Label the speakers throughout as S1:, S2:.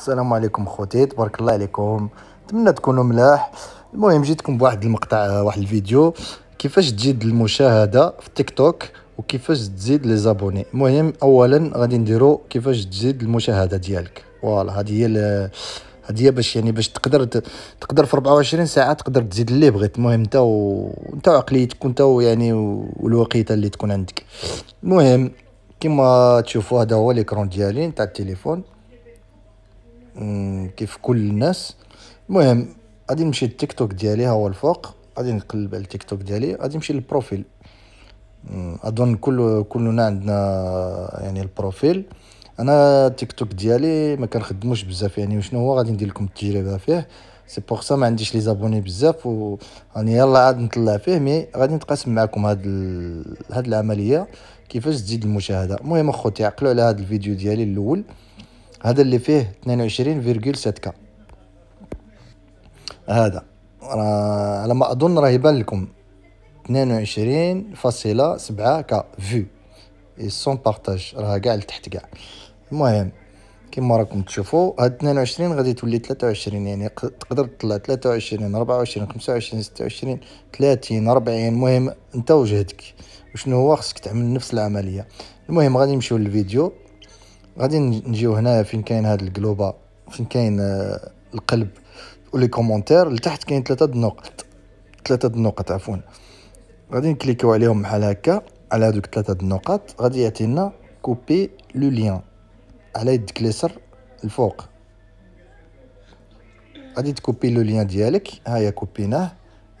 S1: السلام عليكم خوتي تبارك الله عليكم نتمنى تكونوا ملاح المهم جيتكم بواحد المقطع آه، واحد الفيديو كيفاش تزيد المشاهده في تيك توك وكيفاش تزيد لي زابوني المهم اولا غادي نديرو كيفاش تزيد المشاهده ديالك فوالا هذه هي هذه هي باش يعني باش تقدر تقدر في 24 ساعه تقدر تزيد اللي بغيت المهم انت انت وعقليتك وانت يعني والوقيته اللي تكون عندك المهم كما تشوفوا هذا هو ليكرون ديالي نتاع التليفون كيف كل الناس المهم غادي نمشي للتيك توك ديالي ها هو الفوق غادي نقلب على التيك توك ديالي غادي نمشي للبروفيل اظن كل كلنا عندنا يعني البروفيل انا التيك توك ديالي ما كنخدموش بزاف يعني وشنو هو غادي ندير لكم التجربه فيه سي بوغ سا ما عنديش لي زابوني بزاف و راني يعني يلا عاد نطلع فيه مي غادي نتقاسم معكم هاد ال... هاد العمليه كيفاش تزيد المشاهده المهم اخوتي عقلوا على هاد الفيديو ديالي الاول هذا اللي فيه 22.6 هذا على ما اظن راه يبان لكم 22.7 كا فيو اي سون بارتاج راه كاع لتحت كاع المهم كما راكم تشوفوا هاد 22 غادي تولي 23 يعني تقدر تطلع 23 24 25 26 30 40 المهم انت وجهتك وشنو هو خصك تعمل نفس العمليه المهم غادي نمشيو للفيديو غادي نجيو هنايا فين كاين هاد الجلوبا فين كاين آه، القلب ولي كومونتير لتحت كاين ثلاثه النقط ثلاثه النقط عفوا غادي نكليكيو عليهم بحال هكا على هذوك ثلاثه النقط غادي يعطينا كوبي لو ليان على يدك كليسر الفوق غادي تكوبي لو ليان ديالك ها هي كوبيناه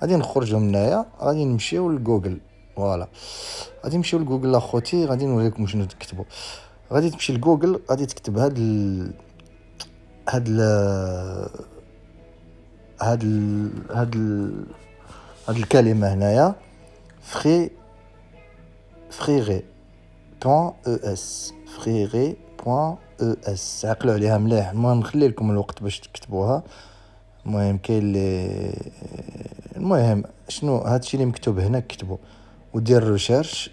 S1: غادي نخرجو من هنايا غادي نمشيو لجوجل فوالا غادي نمشيو لجوجل اخوتي غادي نوريكم شنو تكتبوا غادي تمشي لجوجل غادي تكتب هاد ال... هاد ال... هاد ال... هاد ال... هاد الكلمه هنايا فري فريغي بوان او اس فريغي بوان او اس عقلوا عليها مليح المهم نخلي لكم الوقت باش تكتبوها المهم كاين لي المهم شنو هادشي اللي مكتوب هنا كتبو ودير ريسيرش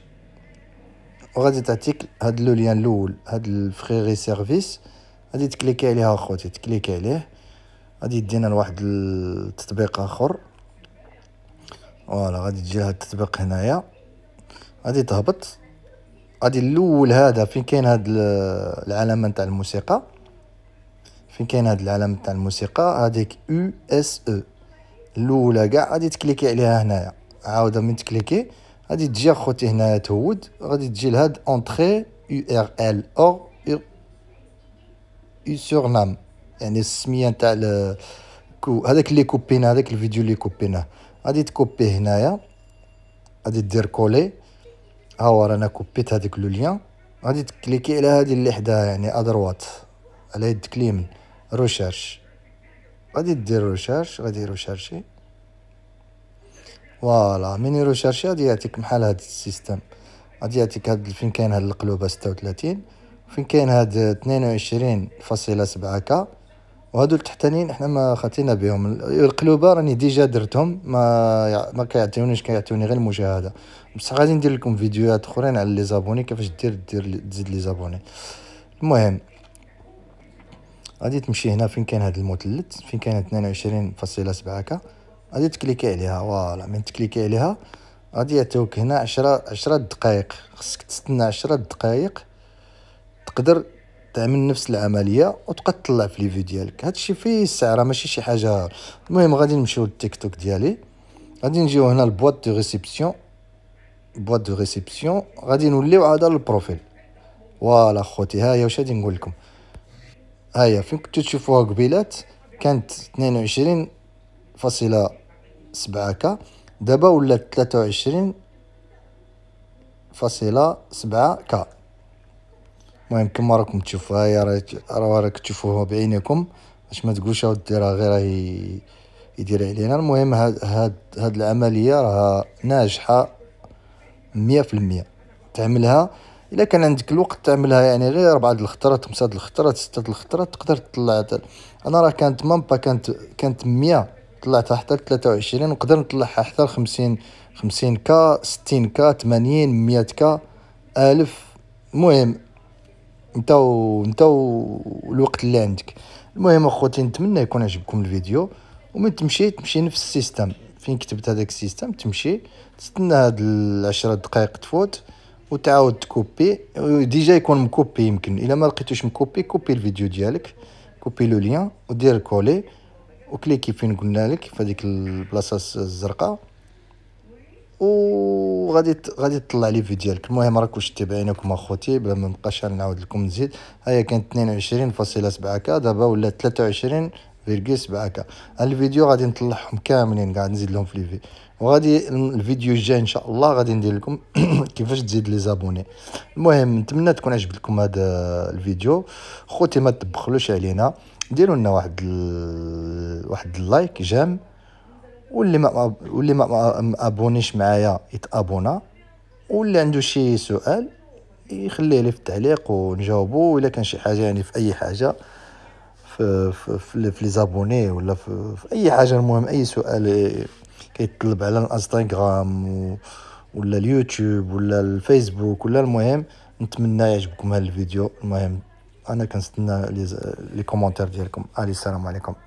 S1: وغادي تعطيك هاد لو ليان الاول هاد الفريغي سيرفيس غادي تكليكي عليها اخوتي تكليكي عليه غادي يدينا لواحد التطبيق اخر فوالا غادي تجي هاد التطبيق هنايا غادي تهبط غادي الاول هذا فين كاين هاد العلامه نتاع الموسيقى فين كاين هاد العلامه نتاع الموسيقى هذيك يو اس او الاولى كاع غادي تكليكي عليها هنايا عاوده من تكليكي غادي تجي اخوتي هنا تهود غادي تجي لهاد اونتري يو ار ال او يو سورنام يعني السميه نتاع كو هذاك اللي كوبينا هذاك الفيديو اللي كوبينا غادي تكوبي هنايا غادي دير كولي ها هو رانا كوبيت هذاك لو ليان غادي تكليكي على هذه اللي حداها يعني ادروات على يدك اليمين روشيرش غادي دير روشيرش غادي روشيرشي فوالا ميني ريشيرشي غادي يعطيك بحال هاد السيستم غادي يعطيك هاد فين كاين هاد القلوبه ستة وتلاتين فين كاين هاد اثنين وعشرين فاصله سبعة كا وهادو التحتانيين حنا ما خاتينا بهم القلوبه راني ديجا درتهم ما ما كيعطيونيش كيعطيوني غير المشاهده بصح غادي ندير لكم فيديوهات اخرين على لي زابوني كيفاش دير دير تزيد لي زابوني المهم غادي تمشي هنا فين كاين هاد المثلث فين كاين اثنين وعشرين فاصله سبعة كا غادي تكليكي عليها فوالا من تكليكي عليها غادي يعطيوك هنا عشرة عشرة دقائق خصك تستنى عشرة دقائق تقدر تعمل نفس العمليه وتبقى تطلع في ليفيو ديالك هادشي فيه السعره ماشي شي حاجه المهم غادي نمشيو للتيك توك ديالي غادي نجيو هنا لبواط دو ريسبسيون بواط دو ريسبسيون غادي نوليو عاد للبروفيل فوالا خوتي هايا واش غادي نقول لكم فين كنتو تشوفوها قبيلات كانت 22 فاصله سبعة كا دابا ولات تلاتة وعشرين فاصلة سبعة كا المهم كما راكم تشوفوها هي راه راك تشوفوها بعينكم باش ما تقولش اودي راه غير يدير علينا المهم هاد هاد هاد العمليه راها ناجحه مية في المية تعملها الا كان عندك الوقت تعملها يعني غير اربعه د الخطرات خمسه د الخطرات سته د الخطرات تقدر تطلع انا راه كانت مامبا كانت كانت 100 طلعتها حتى 23 نقدر نطلعها حتى 50 50 كا 60 كا 80 100 كا 1000 المهم انت و... انت و... الوقت اللي عندك المهم اخوتي نتمنى يكون عجبكم الفيديو ومن تمشي تمشي نفس السيستم فين كتبت هذاك السيستم تمشي تستنى هاد العشرة دقائق تفوت وتعاود تكوبي ديجا يكون مكوبي يمكن الا ما لقيتوش مكوبي كوبي الفيديو ديالك كوبي لو ليان ودير كولي وكليكي فين قلنا لك في هذيك البلاصه الزرقاء وغادي غادي تطلع لي فيديو ديالك المهم راكم شتي بعينكم اخوتي بلا ما نبقاش نعاود لكم نزيد هيا كانت 22.7 كا دابا ولات 23 فيرجيس سبعة كا الفيديو غادي نطلعهم كاملين قاعد نزيد لهم في ليفي وغادي الفيديو الجاي ان شاء الله غادي ندير لكم كيفاش تزيد لي زابوني المهم نتمنى تكون عجب لكم هذا الفيديو خوتي ما تبخلوش علينا ديروا لنا واحد ال... واحد اللايك جام واللي ما واللي ما ابونيش معايا يتابونا واللي عنده شي سؤال يخليه لي في التعليق ونجاوبو الا كان شي حاجه يعني في اي حاجه في في, لي زابوني ولا في, في اي حاجه المهم اي سؤال كيطلب على الانستغرام ولا اليوتيوب ولا الفيسبوك ولا المهم نتمنى يعجبكم هذا الفيديو المهم انا كنستنى لي كومونتير ديالكم علي السلام عليكم